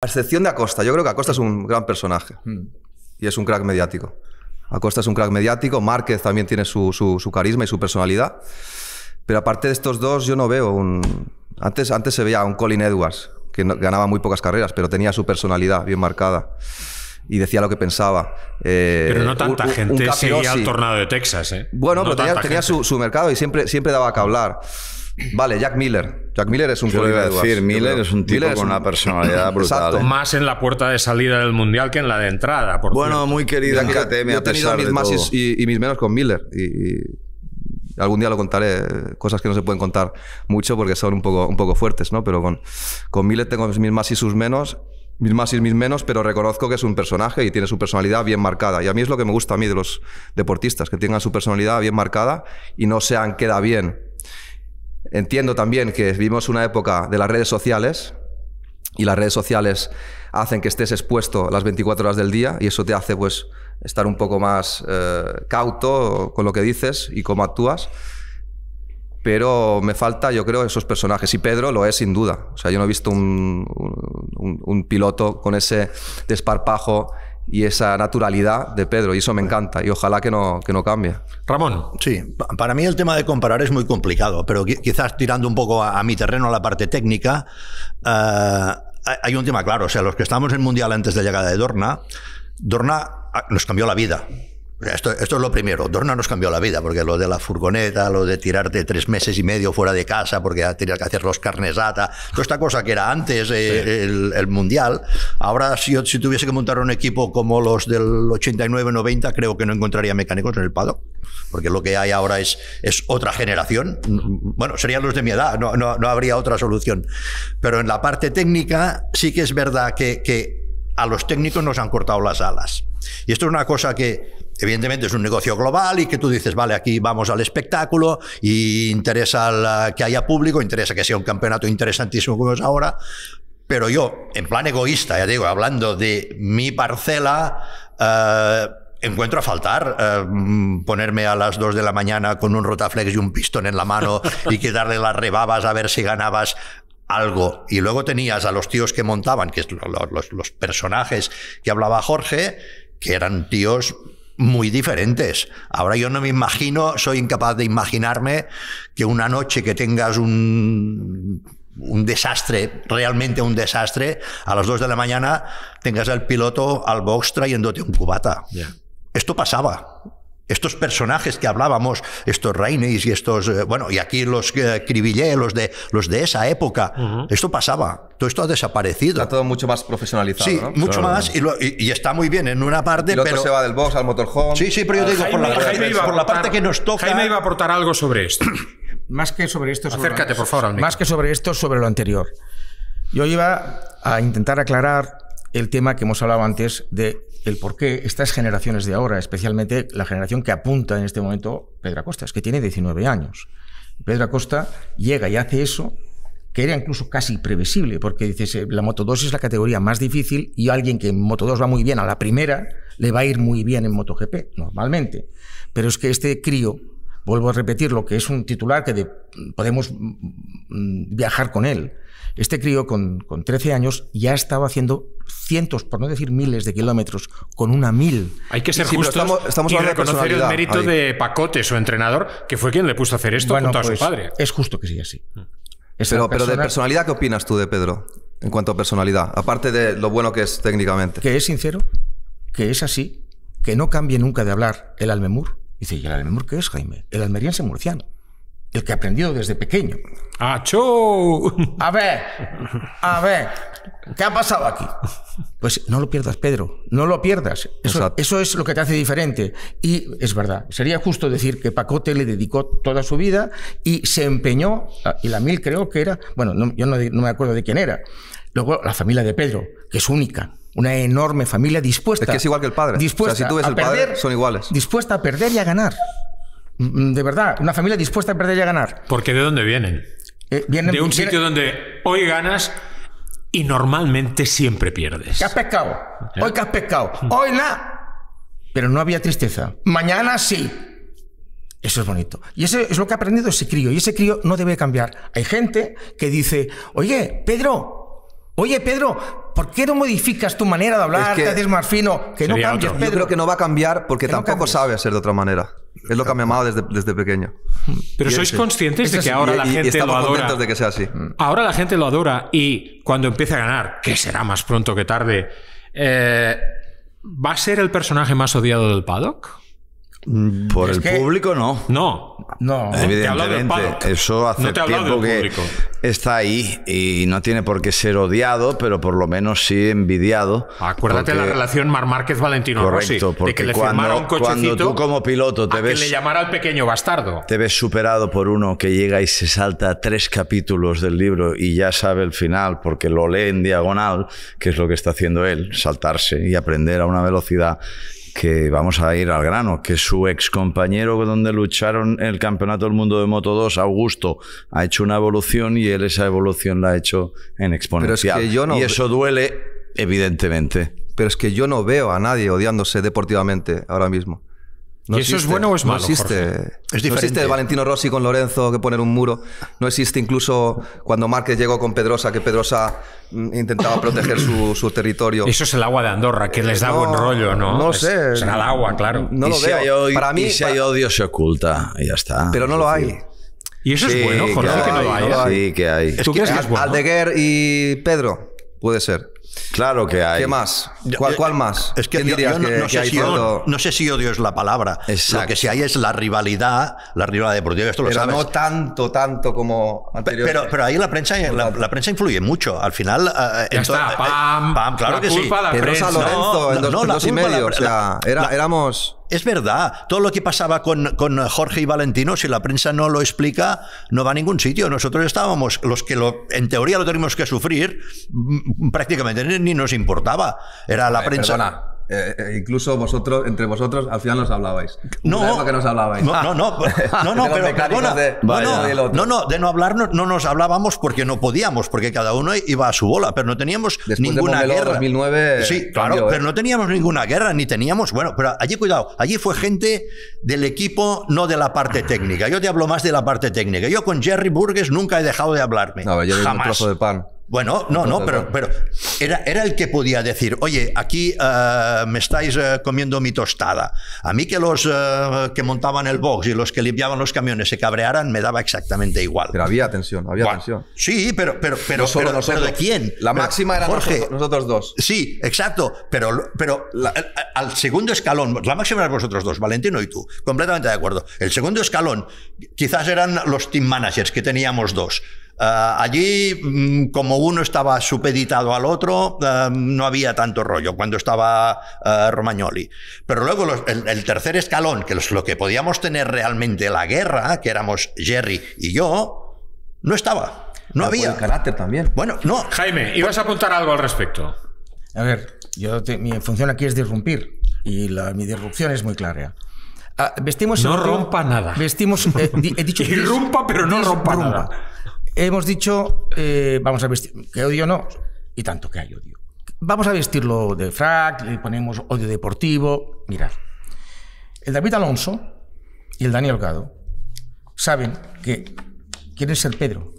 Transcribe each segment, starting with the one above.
A excepción de Acosta, yo creo que Acosta es un gran personaje hmm. y es un crack mediático. Acosta es un crack mediático, Márquez también tiene su, carisma y su personalidad, pero aparte de estos dos yo no veo un... Antes, antes se veía a un Colin Edwards, que ganaba muy pocas carreras, pero tenía su personalidad bien marcada y decía lo que pensaba. Eh, pero no tanta gente un seguía al tornado de Texas. ¿eh? Bueno, pero tenía, su, mercado y siempre, siempre daba que hablar. Vale, Jack Miller. Jack Miller es un Yo iba a decir, Miller es un tipo con una personalidad brutal. ¿eh? Más en la puerta de salida del mundial que en la de entrada. bueno, muy querida en KTM, he tenido mis más y, mis menos con Miller. Y, algún día lo contaré, cosas que no se pueden contar mucho porque son un poco, un poco fuertes, ¿no? Pero con, con Miller tengo mis más y sus menos mis más y mis menos, pero reconozco que es un personaje y tiene su personalidad bien marcada. Y a mí es lo que me gusta a mí de los deportistas, que tengan su personalidad bien marcada y no sean queda bien Entiendo también que vivimos una época de las redes sociales y las redes sociales hacen que estés expuesto las 24 horas del día y eso te hace pues estar un poco más eh, cauto con lo que dices y cómo actúas. Pero me falta, yo creo, esos personajes. Y Pedro lo es sin duda. O sea, yo no he visto un, un piloto con ese desparpajo y esa naturalidad de Pedro. Y eso me encanta y ojalá que no, que no cambie. Ramón. Sí, para mí el tema de comparar es muy complicado, pero quizás tirando un poco a, mi terreno, a la parte técnica, eh, hay un tema claro. O sea, los que estamos en Mundial antes de la llegada de Dorna, Dorna ah, nos cambió la vida. Esto, esto, es lo primero. Dorna nos cambió la vida, porque lo de la furgoneta, lo de tirarte tres meses y medio fuera de casa porque tenías que hacer los carnesata, toda esta cosa que era antes eh, el, mundial. Ahora, si, tuviese que montar un equipo como los del 89-90, creo que no encontraría mecánicos en el paddock, porque lo que hay ahora es, es otra generación. Bueno, serían los de mi edad, no, no, no habría otra solución. Pero en la parte técnica, sí que es verdad que, que a los técnicos nos han cortado las alas. Y esto es una cosa que evidentemente es un negocio global y que tú dices, vale, aquí vamos al espectáculo y interesa que haya público, interesa que sea un campeonato interesantísimo como es ahora. Pero yo, en plan egoísta, ya digo, hablando de mi parcela, eh, encuentro a faltar eh, ponerme a las 2 de la mañana con un rotaflex y un pistón en la mano y que darle las rebabas a ver si ganabas algo. Y luego tenías a los tíos que montaban, que es los, los personajes que hablaba Jorge, que eran tíos muy diferentes. Ahora yo no me imagino, soy incapaz de imaginarme que una noche que tengas un, un desastre, realmente un desastre, a las 2 de la mañana tengas al piloto al box trayéndote un cubata. Esto pasaba. Estos personajes que hablábamos, estos reines y estos, eh, bueno, y aquí los eh, los de, los de esa época, esto pasaba. Todo esto ha desaparecido. Está todo mucho más profesionalizado. Sí, mucho más y, está muy bien en una parte. otro pero se va del box al motorhome. Sí, sí, pero yo ah, digo, por, la, parte que nos toca. Jaime iba a aportar algo sobre esto. más que sobre esto. Sobre Acércate, por favor. más que sobre esto, sobre lo anterior. Yo iba a intentar aclarar el tema que hemos hablado antes de el por qué estas generaciones de ahora, especialmente la generación que apunta en este momento Pedro Costa, es que tiene 19 años. Pedro Costa llega y hace eso que era incluso casi previsible, porque dices, eh, la Moto 2 es la categoría más difícil y alguien que en Moto 2 va muy bien a la primera, le va a ir muy bien en MotoGP, normalmente. Pero es que este crío, vuelvo a repetir lo que es un titular que podemos mm, viajar con él. Este crío con, con 13 años ya estaba haciendo cientos, por no decir miles de kilómetros con una mil. Hay que ser estamos, y reconocer el mérito de Pacote, su entrenador, que fue quien le puso a hacer esto junto a su pues, padre. Es justo que siga así. Mm. pero, pero de personalidad, ¿qué opinas tú de Pedro? En cuanto a personalidad, aparte de lo bueno que es técnicamente. Que es sincero, que es así, que no cambie nunca de hablar el Almemur. Dice, ¿y el Almemur qué es, Jaime? El almeriense murciano el que aprendió desde pequeño. ¡Achú! A ver, a ver, ¿qué ha pasado aquí? Pues no lo pierdas, Pedro, no lo pierdas. Eso, es lo que te hace diferente. Y es verdad, sería justo decir que Pacote le dedicó toda su vida y se empeñó, ah, y la mil creo que era, bueno, yo no, me acuerdo de quién era. Luego la familia de Pedro, que es única, una enorme familia dispuesta. Es que es igual que el padre. Dispuesta si tú ves el padre, son iguales. Dispuesta a perder y a ganar. Mm, de verdad, una familia dispuesta a perder y a ganar. Porque de dónde vienen? Eh, de un sitio donde hoy ganas y normalmente siempre pierdes. ¿Qué has pescado? Hoy que has pescado. Mm. Hoy nada. Pero no había tristeza. Mañana sí. Eso es bonito. Y eso es lo que ha aprendido ese crío. Y ese crío no debe cambiar. Hay gente que dice, oye, Pedro, oye, Pedro, ¿por qué no modificas tu manera de hablar? que te haces más fino. Que no cambies, Pedro. Yo creo que no va a cambiar porque tampoco sabe hacer de otra manera. Es lo que me amaba desde, desde pequeño. Pero sois conscientes de que ahora la gente lo adora. De que sea así. Ahora la gente lo adora y cuando empiece a ganar, que será más pronto que tarde, eh, ¿va a ser el personaje más odiado del paddock? Mm, por el público no. No. No. Evidentemente, eso hace tiempo que está ahí y no tiene por qué ser odiado, pero por lo menos sí envidiado. Acuérdate la relación Mar Márquez Valentino Correcto, porque cuando, tú como piloto te que le llamara al pequeño bastardo. Te ves superado por uno que llega y se salta tres capítulos del libro y ya sabe el final porque lo lee en diagonal, que es lo que está haciendo él, saltarse y aprender a una velocidad que vamos a ir al grano, que su ex compañero donde lucharon el Campeonato del Mundo de Moto 2, Augusto, ha hecho una evolución y él esa evolución la ha hecho en exponencial. Y eso duele, evidentemente. Pero es que yo no veo a nadie odiándose deportivamente ahora mismo. ¿Y eso es bueno o es malo? No existe. No existe Valentino Rossi con Lorenzo que poner un muro. No existe incluso cuando Márquez llegó con Pedrosa, que Pedrosa mm, intentaba proteger su, territorio. Eso es el agua de Andorra, que les da buen rollo, ¿no? No sé. Es el agua, claro. No si Hay, para mí, si hay odio, se oculta. Y ya está. Pero no lo hay. Y eso es bueno, Jorge, que, no lo hay. Sí, que hay. ¿Tú crees que es bueno? Aldeguer y Pedro, puede ser. Claro que hay. ¿Qué más? ¿Cuál, cuál más? Es que, yo, yo no, que, no, que sé si yo, no, sé si odio es la palabra. Exacto. Lo que sí hay es la rivalidad, la rivalidad deportiva. Esto pero lo sabes. no tanto, tanto como anteriormente. Pero, pero ahí la prensa, la, la, prensa influye mucho. Al final... Uh, ya está, eh, pam, pam, claro la que culpa sí. La prensa. Lorenzo, en dos, la dos culpa, y medio. O sea, era, éramos es verdad. Todo lo que pasaba con, con, Jorge y Valentino, si la prensa no lo explica, no va a ningún sitio. Nosotros estábamos, los que lo, en teoría lo teníamos que sufrir, prácticamente ni nos importaba. Era la prensa. Eh, eh, incluso vosotros, entre vosotros, al final nos hablabais. No, que nos No, no, no, pues, no, no pero de, no, no, no, de no hablarnos, no nos hablábamos porque no podíamos, porque cada uno iba a su bola, pero no teníamos ninguna guerra. 2009, sí, claro, ¿eh? pero no teníamos ninguna guerra, ni teníamos, bueno, pero allí cuidado, allí fue gente del equipo, no de la parte técnica. Yo te hablo más de la parte técnica. Yo con Jerry Burgess nunca he dejado de hablarme. No, yo jamás. Un trozo de pan. Bueno, no, no, pero, pero era, el que podía decir, oye, aquí eh, me estáis eh, comiendo mi tostada. A mí que los eh, que montaban el box y los que limpiaban los camiones se cabrearan, me daba exactamente igual. Pero había tensión, había tensión. Sí, pero, pero, pero, no ¿de quién? La máxima era Jorge, nosotros, dos. Sí, exacto, pero, pero al segundo escalón, la máxima era vosotros dos, Valentino y tú, completamente de acuerdo. El segundo escalón, quizás eran los team managers, que teníamos dos. Ah, allí, mm, como uno estaba supeditado al otro, ah, no había tanto rollo cuando estaba ah, Romagnoli. Pero luego el, tercer escalón, que es lo que podíamos tener realmente la guerra, que éramos Jerry y yo, no estaba. No había. El carácter también. Bueno, no. Jaime, ibas a apuntar algo al respecto. A ver, yo mi función aquí es disrumpir y mi disrupción es muy clara. vestimos no rompa nada. Vestimos. Eh, he dicho, Irrumpa, pero no rompa nada. Hemos dicho, eh, vamos a vestir, que odio no, y tanto que hay odio. Vamos a vestirlo de frac, le ponemos odio deportivo. Mirad, el David Alonso y el Daniel Gado saben que quieren ser Pedro,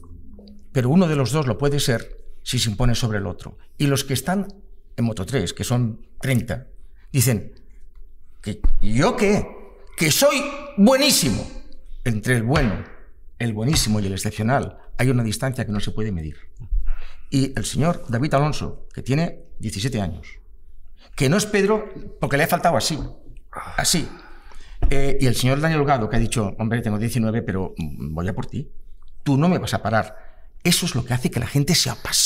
pero uno de los dos lo puede ser si se impone sobre el otro. Y los que están en Moto 3, que son 30, dicen, que ¿yo qué? Que soy buenísimo entre el bueno el buenísimo y el excepcional, hay una distancia que no se puede medir. Y el señor David Alonso, que tiene 17 años, que no es Pedro porque le ha faltado así, así. Eh, y el señor Daniel Holgado, que ha dicho, hombre, tengo 19, pero voy a por ti. Tú no me vas a parar. Eso es lo que hace que la gente se apasione.